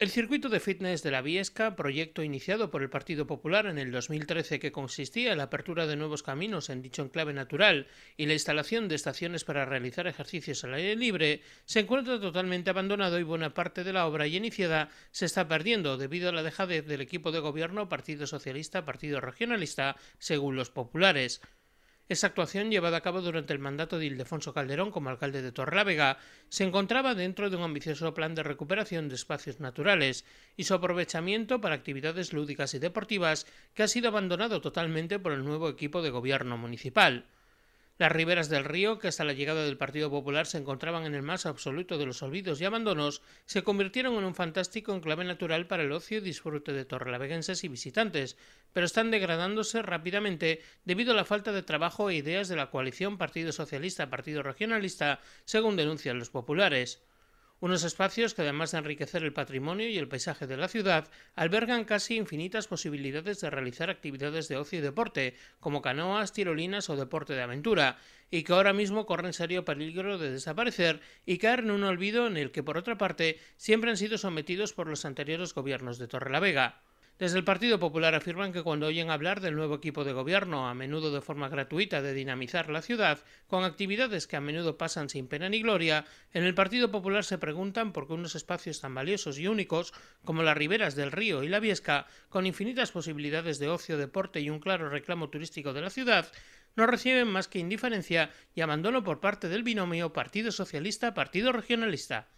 El circuito de fitness de la Viesca, proyecto iniciado por el Partido Popular en el 2013 que consistía en la apertura de nuevos caminos en dicho enclave natural y la instalación de estaciones para realizar ejercicios al aire libre, se encuentra totalmente abandonado y buena parte de la obra ya iniciada se está perdiendo debido a la dejadez del equipo de gobierno Partido Socialista-Partido Regionalista, según los populares. Esa actuación, llevada a cabo durante el mandato de Ildefonso Calderón como alcalde de Torrelavega, se encontraba dentro de un ambicioso plan de recuperación de espacios naturales y su aprovechamiento para actividades lúdicas y deportivas que ha sido abandonado totalmente por el nuevo equipo de gobierno municipal. Las riberas del río, que hasta la llegada del Partido Popular se encontraban en el más absoluto de los olvidos y abandonos, se convirtieron en un fantástico enclave natural para el ocio y disfrute de torrelavegenses y visitantes, pero están degradándose rápidamente debido a la falta de trabajo e ideas de la coalición Partido Socialista-Partido Regionalista, según denuncian los populares. Unos espacios que además de enriquecer el patrimonio y el paisaje de la ciudad, albergan casi infinitas posibilidades de realizar actividades de ocio y deporte, como canoas, tirolinas o deporte de aventura, y que ahora mismo corren serio peligro de desaparecer y caer en un olvido en el que por otra parte siempre han sido sometidos por los anteriores gobiernos de Torrelavega. Desde el Partido Popular afirman que cuando oyen hablar del nuevo equipo de gobierno, a menudo de forma gratuita, de dinamizar la ciudad, con actividades que a menudo pasan sin pena ni gloria, en el Partido Popular se preguntan por qué unos espacios tan valiosos y únicos como las riberas del río y la Viesca, con infinitas posibilidades de ocio, deporte y un claro reclamo turístico de la ciudad, no reciben más que indiferencia y abandono por parte del binomio Partido Socialista-Partido Regionalista.